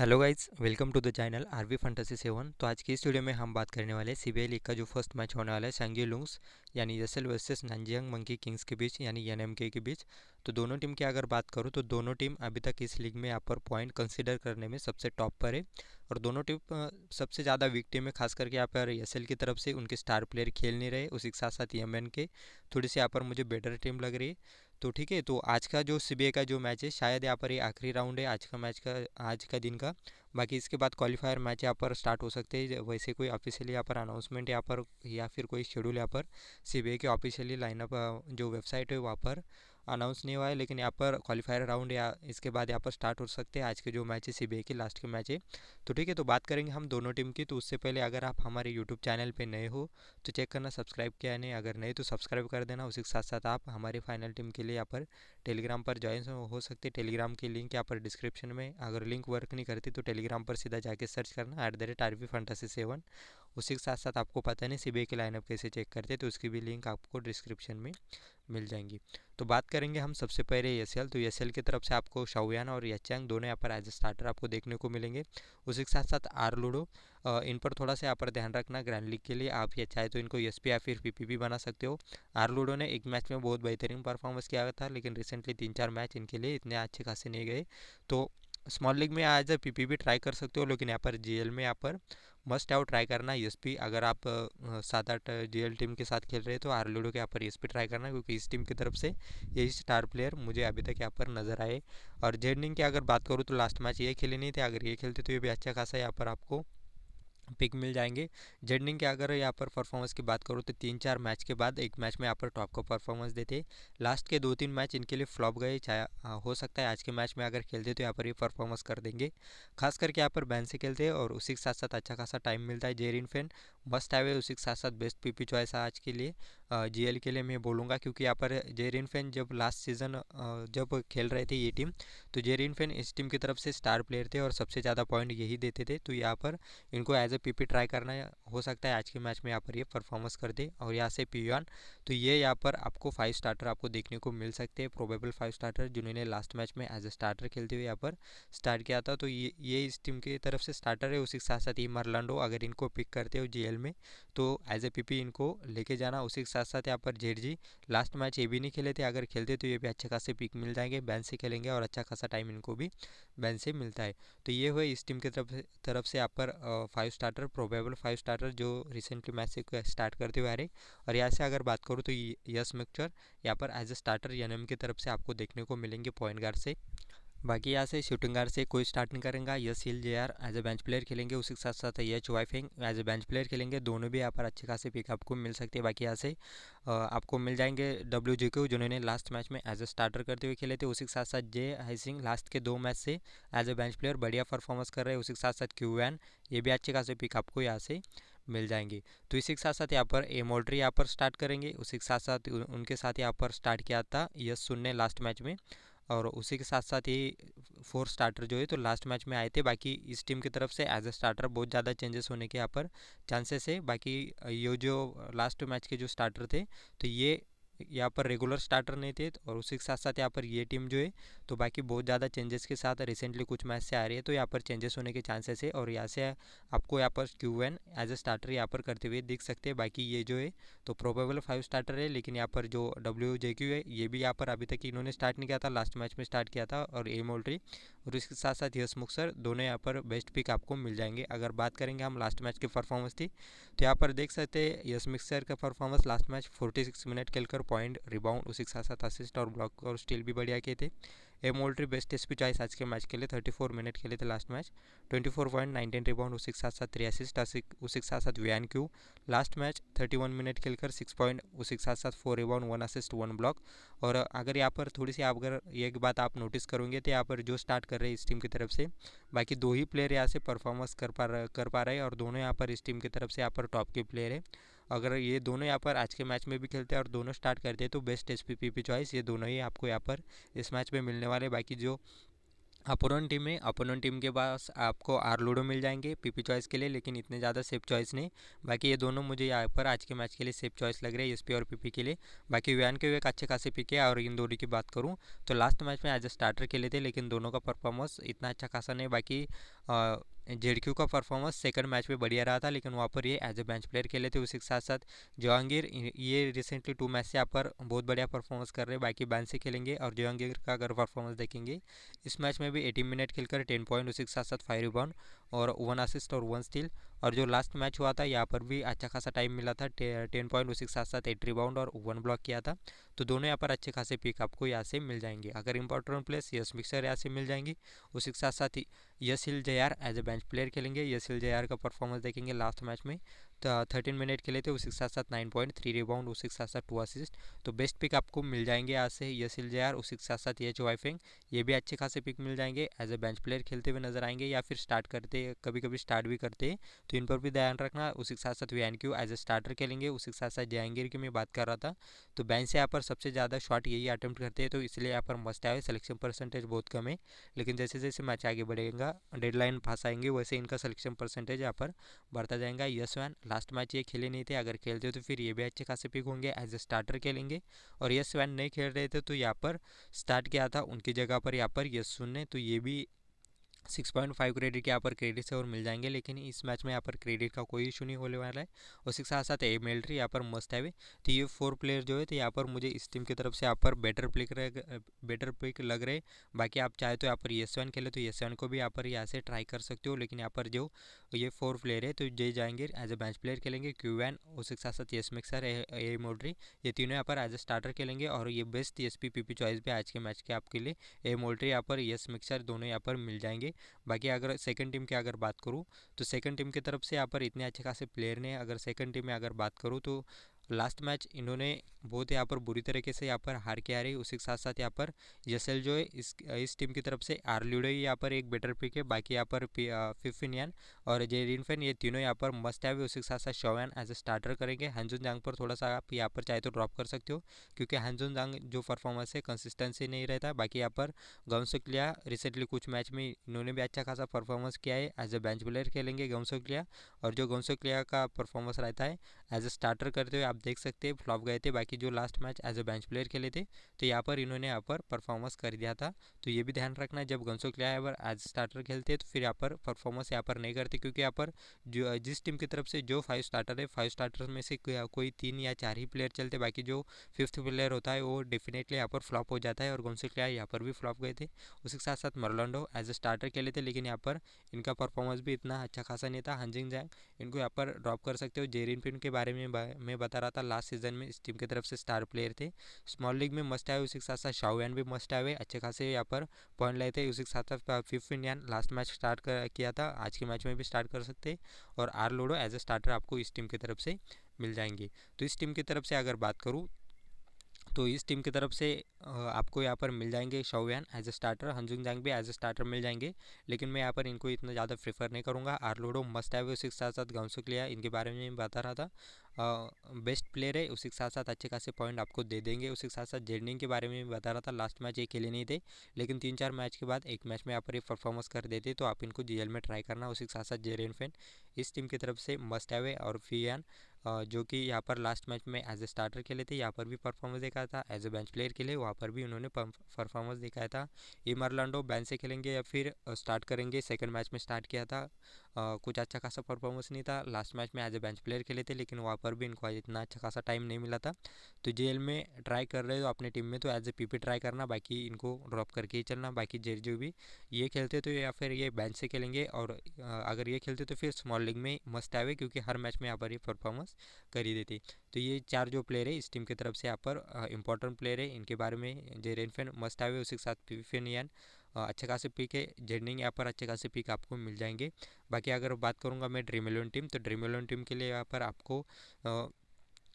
hello guys welcome to the channel RV fantasy seven तो आज की इस वीडियो में हम बात करने वाले हैं आई लीग का जो फर्स्ट मैच होने वाला है सांगी लुंग्स यानी जसल वर्सेस नंजियांग मंकी किंग्स के बीच यानी एन के बीच तो दोनों टीम की अगर बात करूँ तो दोनों टीम अभी तक इस लीग में यहाँ पर पॉइंट कंसिडर करने में सबसे टॉप पर है और दोनों टीम सबसे ज़्यादा वीक टीम है खास करके यहाँ पर एस e की तरफ से उनके स्टार प्लेयर खेल नहीं रहे उसी के साथ साथ एमएन के थोड़ी सी यहाँ पर मुझे बेटर टीम लग रही है तो ठीक है तो आज का जो सी का जो मैच है शायद यहाँ पर ये आखिरी राउंड है आज का मैच का आज का दिन का बाकी इसके बाद क्वालिफायर मैच यहाँ पर स्टार्ट हो सकते हैं वैसे कोई ऑफिशियली यहाँ पर अनाउंसमेंट यहाँ पर या फिर कोई शेड्यूल यहाँ पर सी के ऑफिशियली लाइनअप जो वेबसाइट है वहाँ पर अनाउंस नहीं हुआ है लेकिन यहाँ पर क्वालिफायर राउंड या इसके बाद यहाँ पर स्टार्ट हो सकते हैं आज के जो मैच है सी के लास्ट के मैच है तो ठीक है तो बात करेंगे हम दोनों टीम की तो उससे पहले अगर आप हमारे यूट्यूब चैनल पर नए हो तो चेक करना सब्सक्राइब किया नहीं अगर नहीं तो सब्सक्राइब कर देना उसी के साथ साथ आप हमारे फाइनल टीम के लिए यहाँ पर टेलीग्राम पर ज्वाइन हो सकते टेलीग्राम की लिंक यहाँ पर डिस्क्रिप्शन में अगर लिंक वर्क नहीं करती तो टेलीग्राम पर सीधा जाके सर्च करना at the rate R V fantasy seven उसी के साथ साथ आपको पता नहीं सी की लाइनअप कैसे चेक करते हैं तो उसकी भी लिंक आपको डिस्क्रिप्शन में मिल जाएंगी तो बात करेंगे हम सबसे पहले एस तो एस की तरफ से आपको शाओयान और यचांग दोनों यहाँ पर एज ए स्टार्टर आपको देखने को मिलेंगे उसी के साथ साथ आर लूडो इन पर थोड़ा सा यहाँ पर ध्यान रखना ग्रैंड लीग के लिए आप ये चाहे तो इनको एस या फिर पी बना सकते हो आर लूडो ने एक मैच में बहुत बेहतरीन परफॉर्मेंस किया था लेकिन रिसेंटली तीन चार मैच इनके लिए इतने अच्छे खासे नहीं गए तो स्मॉल लीग में एज पी भी ट्राई कर सकते हो लेकिन यहाँ पर जीएल में यहाँ पर मस्ट आउट ट्राई करना एसपी अगर आप सात आठ जीएल टीम के साथ खेल रहे हैं तो आर लूडो के यहाँ पर एसपी ट्राई करना क्योंकि इस टीम की तरफ से यही स्टार प्लेयर मुझे अभी तक यहाँ पर नजर आए और जेडनिंग की अगर बात करूँ तो लास्ट मैच ये खेले नहीं थे अगर ये खेलते तो ये भी अच्छा खासा यहाँ पर आपको पिक मिल जाएंगे जेडनिंग के अगर यहाँ पर परफॉर्मेंस की बात करूँ तो तीन चार मैच के बाद एक मैच में यहाँ पर टॉप का परफॉर्मेंस देते लास्ट के दो तीन मैच इनके लिए फ्लॉप गए चाहे हाँ, हो सकता है आज के मैच में अगर खेलते तो यहाँ पर ये परफॉर्मेंस कर देंगे खास करके यहाँ पर बैन से खेलते हैं और उसी के साथ साथ अच्छा खासा टाइम मिलता है जेरिन फैन मस्ट है उसी के साथ साथ बेस्ट पीपी चॉइस है आज के लिए एल के लिए मैं बोलूँगा क्योंकि यहाँ पर जेरिन फैन जब लास्ट सीजन जब खेल रहे थे ये टीम तो जेरिन फैन इस टीम की तरफ से स्टार प्लेयर थे और सबसे ज़्यादा पॉइंट यही देते थे तो यहाँ पर इनको एज ए पीपी ट्राई करना हो सकता है आज के मैच में यहाँ पर ये परफॉर्मेंस कर दे और यहाँ से पी वन तो ये यहाँ पर आपको फाइव स्टार्टर आपको देखने को मिल सकते हैं प्रोबेबल फाइव स्टार्टर जिन्होंने लास्ट मैच में एज ए स्टार्टर खेलते हुए यहाँ पर स्टार्ट किया था तो ये ये इस टीम की तरफ से स्टार्टर है उसी के साथ साथ ये मरलंडो अगर इनको पिक करते हो जी में तो एज ए पी इनको लेके जाना उसी के साथ साथ यहाँ पर जेड लास्ट मैच ये भी नहीं खेले थे अगर खेलते तो ये भी अच्छे खासे पिक मिल जाएंगे बैन से खेलेंगे और अच्छा खासा टाइम इनको भी बैन से मिलता है तो ये हुए इस टीम की तरफ तरफ से यहाँ पर five star starter probable five starter जो रिसेंटली मैच से स्टार्ट करते हुए आ रहे और यहाँ से अगर बात करूँ तो यस मिक्सचर यहाँ पर एज ए स्टार्टर एन की तरफ से आपको देखने को मिलेंगे पॉइंट गार्ड से बाकी यहाँ से शूटिंग गार्ड से कोई स्टार्ट नहीं करेंगे यस हिल जे आर एज ए बेंच प्लेयर खेलेंगे उसके साथ साथ यच वाइफिंग एज ए बेंच प्लेयर खेलेंगे दोनों भी यहाँ पर अच्छे खासे पिक आपको मिल सकते हैं बाकी यहाँ से आपको मिल जाएंगे डब्ल्यू जी क्यू जिन्होंने लास्ट मैच में एज ए स्टार्टर करते हुए खेले थे उसी के साथ साथ जे सिंह लास्ट के दो मैच से एज ए बेंच प्लेयर बढ़िया परफॉर्मेंस कर रहे हैं उसके साथ साथ क्यू एन ये भी अच्छे खासे पिक आपको यहाँ से मिल जाएंगे तो इसी के साथ साथ यहाँ पर एमोल्ट्री यहाँ पर स्टार्ट करेंगे उसी के साथ साथ उनके साथ यहाँ पर स्टार्ट किया था यस सुन ने लास्ट मैच में और उसी के साथ साथ ही फोर स्टार्टर जो है तो लास्ट मैच में आए थे बाकी इस टीम की तरफ से एज अ स्टार्टर बहुत ज़्यादा चेंजेस होने के यहाँ पर चांसेस है बाकी ये जो लास्ट मैच के जो स्टार्टर थे तो ये यहाँ पर रेगुलर स्टार्टर नहीं थे और उसी के साथ साथ यहाँ पर ये टीम जो है तो बाकी बहुत ज़्यादा चेंजेस के साथ रिसेंटली कुछ मैच से आ रही है तो यहाँ पर चेंजेस होने के चांसेस है और यहाँ से आपको यहाँ पर Q N as a starter यहाँ पर करते हुए देख सकते हैं बाकी ये जो है तो प्रोबेबल फाइव स्टार्टर है लेकिन यहाँ पर जो डब्ल्यू जे क्यू है ये भी यहाँ पर अभी तक इन्होंने स्टार्ट नहीं किया था लास्ट मैच में स्टार्ट किया था और ए मोल्ट्री और इसके साथ साथ यश मुक्सर दोनों यहाँ पर बेस्ट पिक आपको मिल जाएंगे अगर बात करेंगे हम लास्ट मैच की परफॉर्मेंस थी तो यहाँ पर देख सकते हैं यश मिक्सर का performance last match forty six minute खेलकर पॉइंट रिबाउंड उसी के साथ साथ असिस्ट और ब्लॉक और स्टील भी बढ़िया किए थे ए मोल्ट्री बेस्ट भी चॉइस आज के मैच के लिए थर्टी फोर मिनट खेले थे last match twenty four point nineteen rebound उसी के साथ साथ थ्री असिस्ट उसी के साथ साथ वैन क्यू last match thirty one minute खेलकर सिक्स पॉइंट उसी के साथ साथ four rebound one assist one block और अगर यहाँ पर थोड़ी सी आप अगर एक बात आप नोटिस करोगे तो यहाँ पर जो स्टार्ट कर रहे हैं इस टीम की तरफ से बाकी दो ही प्लेयर यहाँ से परफॉर्मेंस कर पा कर पा रहे हैं और दोनों यहाँ पर इस टीम की तरफ से यहाँ पर टॉप के प्लेयर है अगर ये दोनों यहाँ पर आज के मैच में भी खेलते हैं और दोनों स्टार्ट करते हैं तो बेस्ट एस पी चॉइस ये दोनों ही आपको यहाँ पर इस मैच में मिलने वाले बाकी जो अपोनेंट टीम में अपोनेंट टीम के पास आपको आर लूडो मिल जाएंगे पीपी चॉइस के लिए लेकिन इतने ज़्यादा सेफ चॉइस नहीं बाकी ये दोनों मुझे यहाँ पर आज के मैच के लिए सेफ चॉइस लग रहे हैं एसपी और पीपी के लिए बाकी व्यान के एक अच्छे खासे पिक है और इन दोनों की बात करूँ तो लास्ट मैच में एज ए स्टार्टर खेले थे लेकिन दोनों का परफॉर्मेंस इतना अच्छा खासा नहीं बाकी आ, जेडक्यू का परफॉर्मेंस सेकंड मैच में बढ़िया रहा था लेकिन वहाँ पर ये एज ए बेंच प्लेयर खेले थे उसी के साथ साथ जहांगीर ये रिसेंटली टू मैच से यहाँ पर बहुत बढ़िया परफॉर्मेंस कर रहे हैं बाकी बैन से खेलेंगे और जहांगीर का अगर परफॉर्मेंस देखेंगे इस मैच में भी एटीन मिनट खेलकर टेन पॉइंट उसी के साथ साथ फाइव रिबाउंड और वन असिस्ट और वन स्टील और जो लास्ट मैच हुआ था यहाँ पर भी अच्छा खासा टाइम मिला था टे, टेन पॉइंट उसी के साथ साथ एट रिबाउंड और वन ब्लॉक किया था तो दोनों यहाँ पर अच्छे खासे पिक आपको यहाँ से मिल जाएंगे अगर इंपॉर्टेंट प्लेस यस मिक्सर यहाँ से मिल जाएंगी उसी के साथ साथ यस हिल जे एज ए बेंच प्लेयर खेलेंगे यस हिल का परफॉर्मेंस देखेंगे लास्ट मैच में थर्टीन मिनट खेले थे उसके साथ साथ नाइन पॉइंट थ्री रिबाउंड उसके साथ साथ टू असिस्ट तो बेस्ट पिक आपको मिल जाएंगे आज से यसिल उसी उसके साथ साथ ये वाइफिंग ये भी अच्छे खासे पिक मिल जाएंगे एज ए बेंच प्लेयर खेलते हुए नजर आएंगे या फिर स्टार्ट करते कभी कभी स्टार्ट भी करते तो इन पर भी ध्यान रखना उसके साथ साथ V Q as a starter खेलेंगे उसके साथ साथ जहांगीर की मैं बात कर रहा था तो बेंच से यहाँ पर सबसे ज़्यादा शॉट यही अटैम्प्ट करते हैं तो इसलिए यहाँ पर मस्ट आए सिलेक्शन परसेंटेज बहुत कम है लेकिन जैसे जैसे मैच आगे बढ़ेगा डेडलाइन पास आएंगे वैसे इनका सिलेक्शन परसेंटेज यहाँ पर बढ़ता जाएगा यस वैन लास्ट मैच ये खेले नहीं थे अगर खेलते तो फिर ये भी अच्छे खासे पिक होंगे एज ए स्टार्टर खेलेंगे और यश वैन नहीं खेल रहे थे तो यहाँ पर स्टार्ट किया था उनकी जगह पर यहाँ पर सुन ने तो ये भी सिक्स पॉइंट फाइव क्रेडिट यहाँ पर क्रेडिट से और मिल जाएंगे लेकिन इस मैच में यहाँ पर क्रेडिट का कोई इशू नहीं होने वाला है और उसके साथ साथ ए मिलिट्री यहाँ पर मस्त है तो ये फोर प्लेयर जो है तो यहाँ पर मुझे इस टीम की तरफ से यहाँ पर बेटर पिक बेटर पिक लग रहे बाकी आप चाहे तो यहाँ पर ये सेवन खेले तो ये सेवन को भी यहाँ पर यहाँ से ट्राई कर सकते हो लेकिन यहाँ पर जो ये फोर प्लेयर है तो ये जाएंगे एज ए बेंच प्लेयर खेलेंगे क्यूएन उसके साथ साथ यस मिक्सर ए मोड्री ये तीनों यहाँ पर एज ए स्टार्टर खेलेंगे और ये best S P P P choice भी आज के मैच के आपके लिए ए मोल्ड्री यहाँ पर यस मिक्सर दोनों यहाँ पर मिल जाएंगे बाकी अगर सेकंड टीम की अगर बात करूँ तो सेकंड टीम की तरफ से यहाँ पर इतने अच्छे खासे प्लेयर ने अगर सेकंड टीम में अगर बात करूँ तो लास्ट मैच इन्होंने बहुत यहाँ पर बुरी तरीके से यहाँ पर हार के आ रही उसी के साथ साथ यहाँ पर यसल जो है इस इस टीम की तरफ से आर लूडो यहाँ पर एक बेटर पिक है बाकी यहाँ पर फिफिनियन और जेरिन फैन ये तीनों यहाँ पर मस्ट है उसी के साथ साथ शोवैन एज ए स्टार्टर करेंगे हंजुन जांग पर थोड़ा सा आप यहाँ पर चाहे तो ड्रॉप कर सकते हो क्योंकि हंजुन जांग जो परफॉर्मेंस है कंसिस्टेंसी नहीं रहता बाकी यहाँ पर गौसुकलिया रिसेंटली कुछ मैच में इन्होंने भी अच्छा खासा परफॉर्मेंस किया है एज ए बेंच प्लेयर खेलेंगे गौसुकलिया और जो गौसुकलिया का परफॉर्मेंस रहता है एज ए स्टार्टर करते हुए आप देख सकते हैं फ्लॉप गए थे बाकी जो last match as a bench player खेले थे तो यहाँ पर इन्होंने यहाँ पर परफॉर्मेंस कर दिया था तो ये भी ध्यान रखना जब गंसो क्लिया एज स्टार्टर खेलते तो फिर यहाँ पर परफॉर्मेंस यहाँ पर नहीं करते क्योंकि यहाँ पर जो जिस टीम की तरफ से जो फाइव स्टार्टर है फाइव स्टार्टर में से कोई तीन या चार ही प्लेयर चलते बाकी जो फिफ्थ प्लेयर होता है वो डेफिनेटली यहाँ पर फ्लॉप हो जाता है और गंसो क्लिया यहाँ पर भी फ्लॉप गए थे उसके साथ साथ मरलंडो एज अ स्टार्टर खेले थे लेकिन यहाँ पर इनका परफॉर्मेंस भी इतना अच्छा खासा नहीं था हंजिंग जैंग इनको यहाँ पर ड्रॉप कर सकते हो जेरिन पिन के बारे में मैं बता रहा रहा था लास्ट सीजन में इस टीम की तरफ से स्टार प्लेयर थे स्मॉल लीग में मस्ट आए उसी के साथ साथ शाहवैन भी मस्ट आए अच्छे खासे यहाँ पर पॉइंट लाए थे उसी के साथ साथ fifth Indian last match start किया था आज के मैच में भी स्टार्ट कर सकते और आर लोडो एज ए स्टार्टर आपको इस टीम की तरफ से मिल जाएंगे तो इस टीम की तरफ से अगर बात करूँ तो इस टीम की तरफ से आपको यहाँ पर मिल जाएंगे शवयान एज ए स्टार्टर हंजुंग जैंग भी एज ए स्टार्टर मिल जाएंगे लेकिन मैं यहाँ पर इनको इतना ज़्यादा प्रेफर नहीं करूँगा आरलोडो मस्ट है उसी के साथ साथ गंसुक लिया इनके बारे में बता रहा था आ, बेस्ट प्लेयर है उसी के साथ साथ अच्छे खासे पॉइंट आपको दे देंगे उसी के साथ साथ जेडनिंग के बारे में भी बता रहा था लास्ट मैच ये खेले नहीं थे लेकिन तीन चार मैच के बाद एक मैच में यहाँ पर ये परफॉर्मेंस कर देते तो आप इनको जीएल में ट्राई करना उसी के साथ साथ जेरेन फैन इस टीम की तरफ से मस्ट है और फीयान जो कि यहाँ पर लास्ट मैच में एज ए स्टार्टर खेले थे यहाँ पर भी परफॉर्मेंस दिखाया था एज ए बेंच प्लेयर खेले वहाँ पर भी उन्होंने परफॉर्मेंस दिखाया था एम आर्लांडो बेंच से खेलेंगे या फिर स्टार्ट करेंगे सेकेंड मैच में स्टार्ट किया था आ, कुछ अच्छा खासा परफॉर्मेंस नहीं था लास्ट मैच में एज ए बेंच प्लेयर खेले थे लेकिन वहाँ पर भी इनको आज इतना अच्छा खासा टाइम नहीं मिला था तो जेल में ट्राई कर रहे हो अपने टीम में तो एज ए पी ट्राई करना बाकी इनको ड्रॉप करके ही चलना बाकी जो भी ये खेलते तो या फिर ये बेंच से खेलेंगे और अगर ये खेलते तो फिर स्मॉल लीग में मस्ट आए क्योंकि हर मैच में यहाँ पर ये परफॉर्मेंस पास कर ही देती तो ये चार जो प्लेयर है इस टीम की तरफ से यहाँ पर इंपॉर्टेंट प्लेयर है इनके बारे में जेरेन रेनफेन मस्ट आवे उसके साथ पीफेन यान अच्छे खासे पिक है जेडनिंग यहाँ पर अच्छे खासे पिक आपको मिल जाएंगे बाकी अगर बात करूँगा मैं ड्रीम इलेवन टीम तो ड्रीम इलेवन टीम के लिए यहाँ पर आपको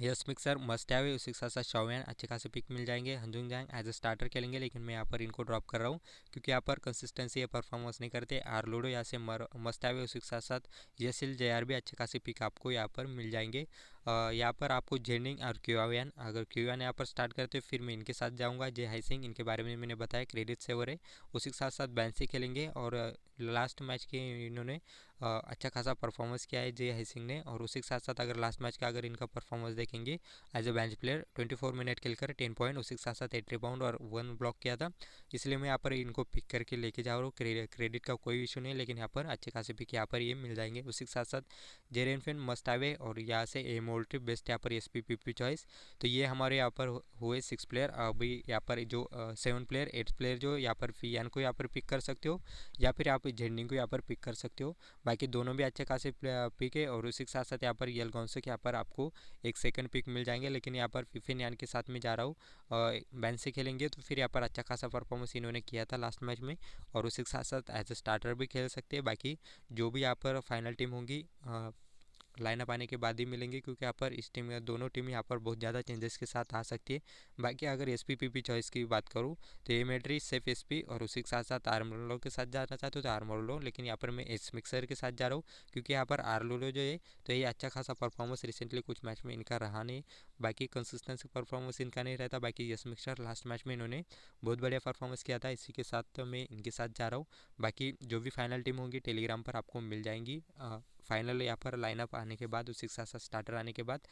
यस मिक्सर मस्ट है के साथ साथ शाओयान अच्छे खासे पिक मिल जाएंगे हंजुंग जैंग एज ए स्टार्टर खेलेंगे लेकिन मैं यहाँ पर इनको ड्रॉप कर रहा हूँ क्योंकि यहाँ पर कंसिस्टेंसी या परफॉर्मेंस नहीं करते आर लूडो यहाँ से मर मस्ट है के साथ साथ यसिल जे आर भी अच्छे खासे पिक आपको यहाँ पर मिल जाएंगे यहाँ पर आपको जेनिंग और क्यूआन अगर क्यूआन यहाँ पर स्टार्ट करते फिर मैं इनके साथ जाऊँगा जे हाइसिंग इनके बारे में मैंने बताया क्रेडिट सेवर है उसी के साथ साथ बैंसी खेलेंगे और लास्ट मैच के इन्होंने अच्छा खासा परफॉर्मेंस किया है जे हाइसिंग ने और उसी के साथ साथ अगर लास्ट मैच का अगर इनका परफॉर्मेंस देखेंगे as a bench player four minute खेलकर टेन पॉइंट उसी के साथ साथ एट रिबाउंड और वन ब्लॉक किया था इसलिए मैं यहाँ पर इनको पिक करके लेके जा रहा हूँ क्रेडिट का कोई इशू नहीं लेकिन यहाँ पर अच्छे खासे पिक यहाँ पर ये मिल जाएंगे उसी के साथ साथ जेरेन फिन मस्ट आवे और यहाँ से एमो मोल्टी बेस्ट यहाँ पर S P P P choice तो ये हमारे यहाँ पर हुए सिक्स प्लेयर अभी यहाँ पर जो सेवन प्लेयर एट प्लेयर जो यहाँ पर फियान को यहाँ पर पिक कर सकते हो या फिर आप झेंडिंग को यहाँ पर पिक कर सकते हो बाकी दोनों भी अच्छे खासे पिक है और उसी के साथ साथ यहाँ पर यल गौनसो यहाँ पर आपको एक सेकंड पिक मिल जाएंगे लेकिन यहाँ पर फिफिन यान के साथ में जा रहा हूँ बैन से खेलेंगे तो फिर यहाँ पर अच्छा खासा परफॉर्मेंस इन्होंने किया था लास्ट मैच में और उसी के साथ साथ एज ए स्टार्टर भी खेल सकते हैं बाकी जो भी यहाँ पर फाइनल टीम होंगी लाइनअप आने के बाद ही मिलेंगे क्योंकि यहाँ पर इस टीम दोनों टीम यहाँ पर बहुत ज़्यादा चेंजेस के साथ आ सकती है बाकी अगर एस पी पी चॉइस की बात करूँ तो ये मेट्री सेफ एस और उसी के साथ साथ आर्मोलो के साथ जाना चाहते हो तो आर्मोलो लेकिन यहाँ पर मैं एस मिक्सर के साथ जा रहा हूँ क्योंकि यहाँ पर आर्लोलो जो है तो ये अच्छा खासा परफॉर्मेंस रिसेंटली कुछ मैच में इनका रहा नहीं बाकी कंसिस्टेंसी परफॉर्मेंस इनका नहीं रहता बाकी यस मिक्सर लास्ट मैच में इन्होंने बहुत बढ़िया परफॉर्मेंस किया था इसी के साथ तो मैं इनके साथ जा रहा हूँ बाकी जो भी फाइनल टीम होंगी टेलीग्राम पर आपको मिल जाएंगी फाइनल यहाँ पर लाइनअप आने के बाद के साथ साथ स्टार्टर आने के बाद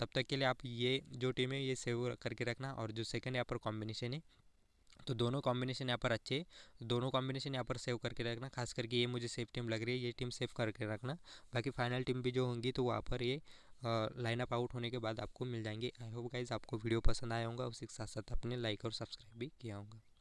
तब तक के लिए आप ये जो टीम है ये सेव करके रखना और जो सेकंड यहाँ पर कॉम्बिनेशन है तो दोनों कॉम्बिनेशन यहाँ पर अच्छे दोनों कॉम्बिनेशन यहाँ पर सेव करके रखना खास करके ये मुझे सेफ टीम लग रही है ये टीम सेव करके रखना बाकी फाइनल टीम भी जो होंगी तो वहाँ पर ये लाइनअप आउट होने के बाद आपको मिल जाएंगे आई होप गाइज आपको वीडियो पसंद आया होगा के साथ साथ अपने लाइक और सब्सक्राइब भी किया होगा